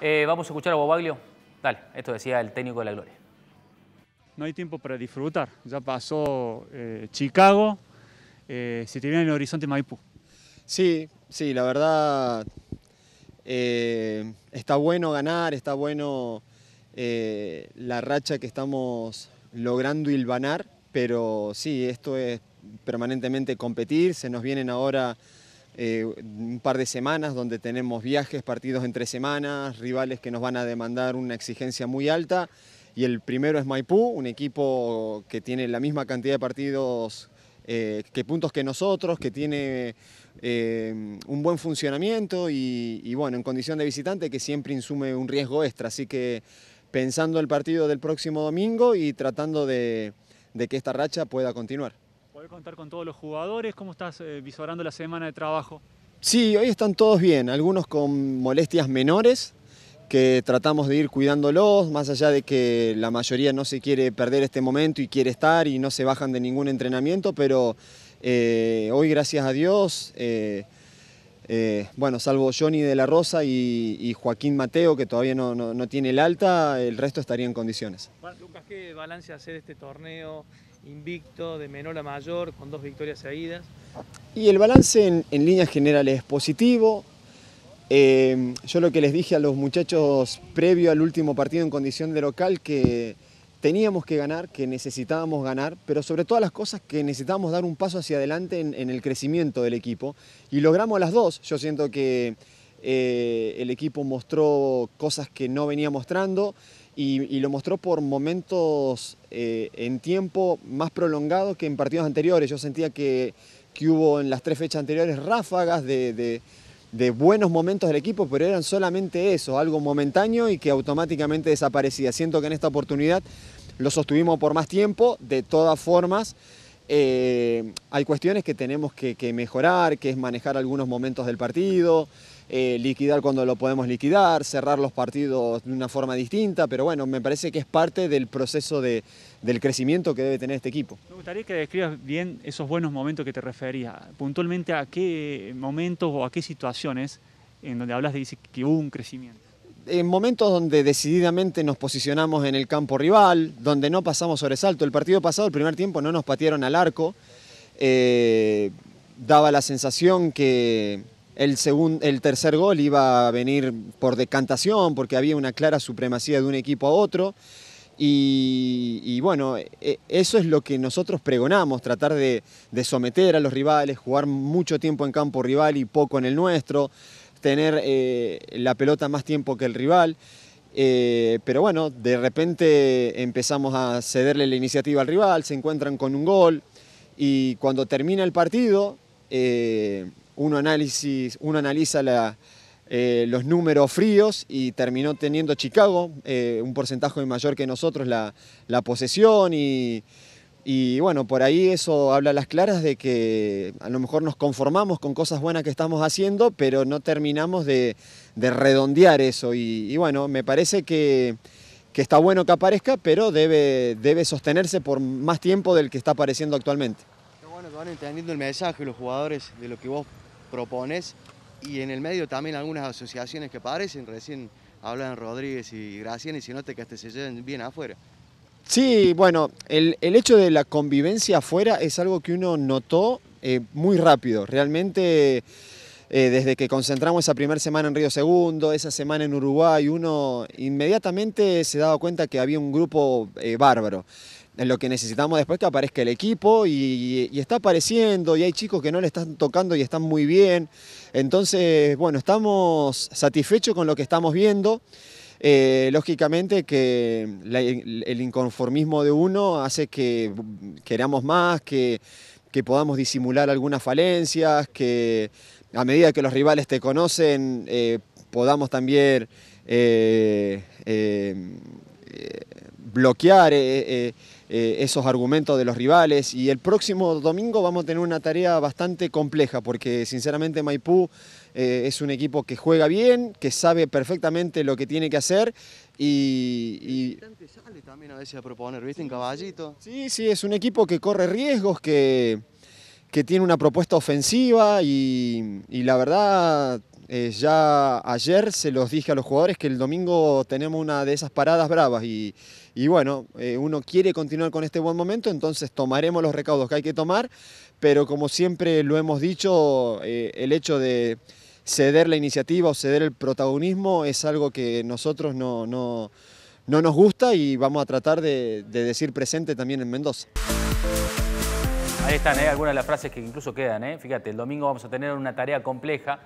Eh, vamos a escuchar a Bobaglio. Dale, esto decía el técnico de la Gloria. No hay tiempo para disfrutar. Ya pasó eh, Chicago, Si eh, se en el horizonte Maipú. Sí, sí, la verdad está bueno ganar, está bueno la racha que estamos logrando hilvanar, pero sí, esto es permanentemente competir, se nos vienen ahora eh, un par de semanas donde tenemos viajes, partidos entre semanas, rivales que nos van a demandar una exigencia muy alta. Y el primero es Maipú, un equipo que tiene la misma cantidad de partidos eh, que puntos que nosotros, que tiene eh, un buen funcionamiento y, bueno, en condición de visitante que siempre insume un riesgo extra. Así que pensando el partido del próximo domingo y tratando de que esta racha pueda continuar poder contar con todos los jugadores. ¿Cómo estás eh, visorando la semana de trabajo? Sí, hoy están todos bien, algunos con molestias menores que tratamos de ir cuidándolos, más allá de que la mayoría no se quiere perder este momento y quiere estar y no se bajan de ningún entrenamiento, pero eh, hoy gracias a Dios, eh, bueno, salvo Johnny de la Rosa y, Joaquín Mateo, que todavía no, no, tiene el alta, el resto estaría en condiciones. Lucas, ¿qué balance hacer este torneo? invicto de menor a mayor, con dos victorias seguidas. Y el balance en, líneas generales es positivo. Eh, yo lo que les dije a los muchachos previo al último partido en condición de local, que teníamos que ganar, que necesitábamos ganar, pero sobre todas las cosas que necesitábamos dar un paso hacia adelante en, el crecimiento del equipo. Y logramos las dos. Yo siento que eh, el equipo mostró cosas que no venía mostrando y lo mostró por momentos eh, en tiempo más prolongado que en partidos anteriores. Yo sentía que, hubo en las tres fechas anteriores ráfagas de, de, buenos momentos del equipo, pero eran solamente eso, algo momentáneo y que automáticamente desaparecía. Siento que en esta oportunidad lo sostuvimos por más tiempo, de todas formas. Eh, hay cuestiones que tenemos que, mejorar, que es manejar algunos momentos del partido, eh, liquidar cuando lo podemos liquidar, cerrar los partidos de una forma distinta, pero bueno, me parece que es parte del proceso del crecimiento que debe tener este equipo. Me gustaría que describas bien esos buenos momentos que te refería, puntualmente a qué momentos o a qué situaciones en donde hablas de que hubo un crecimiento en momentos donde decididamente nos posicionamos en el campo rival, donde no pasamos sobresalto. El partido pasado, el primer tiempo, no nos patearon al arco. Eh, daba la sensación que el, el tercer gol iba a venir por decantación, porque había una clara supremacía de un equipo a otro. Y, bueno, e, eso es lo que nosotros pregonamos, tratar de, someter a los rivales, jugar mucho tiempo en campo rival y poco en el nuestro, tener eh, la pelota más tiempo que el rival. Eh, pero bueno, de repente empezamos a cederle la iniciativa al rival, se encuentran con un gol y cuando termina el partido, eh, uno, análisis, uno analiza los números fríos y terminó teniendo Chicago un porcentaje mayor que nosotros la, la posesión y y bueno, por ahí eso habla las claras de que a lo mejor nos conformamos con cosas buenas que estamos haciendo, pero no terminamos de, redondear eso. Y, bueno, me parece que, está bueno que aparezca, pero debe, debe sostenerse por más tiempo del que está apareciendo actualmente. Qué bueno que van entendiendo el mensaje los jugadores de lo que vos propones y en el medio también algunas asociaciones que aparecen, recién hablan Rodríguez y Graciani, si no te que hasta se lleven bien afuera. Sí, bueno, el, hecho de la convivencia afuera es algo que uno notó eh, muy rápido. Realmente, eh, desde que concentramos esa primera semana en Río Segundo, esa semana en Uruguay, uno inmediatamente se daba cuenta que había un grupo eh, bárbaro. lo que necesitamos después que aparezca el equipo y, está apareciendo y hay chicos que no le están tocando y están muy bien. Entonces, bueno, estamos satisfechos con lo que estamos viendo. Eh, lógicamente que el inconformismo de uno hace que queramos más, que, podamos disimular algunas falencias, que a medida que los rivales te conocen eh, podamos también... Eh, eh, bloquear eh, eh, esos argumentos de los rivales y el próximo domingo vamos a tener una tarea bastante compleja porque sinceramente Maipú es un equipo que juega bien, que sabe perfectamente lo que tiene que hacer y... Sí, sí, es un equipo que corre riesgos, que que tiene una propuesta ofensiva y, la verdad eh, ya ayer se los dije a los jugadores que el domingo tenemos una de esas paradas bravas y, bueno, eh, uno quiere continuar con este buen momento, entonces tomaremos los recaudos que hay que tomar, pero como siempre lo hemos dicho, eh, el hecho de ceder la iniciativa o ceder el protagonismo es algo que nosotros no, nos gusta y vamos a tratar de, de decir presente también en Mendoza. Ahí están ¿eh? algunas de las frases que incluso quedan. ¿eh? Fíjate, el domingo vamos a tener una tarea compleja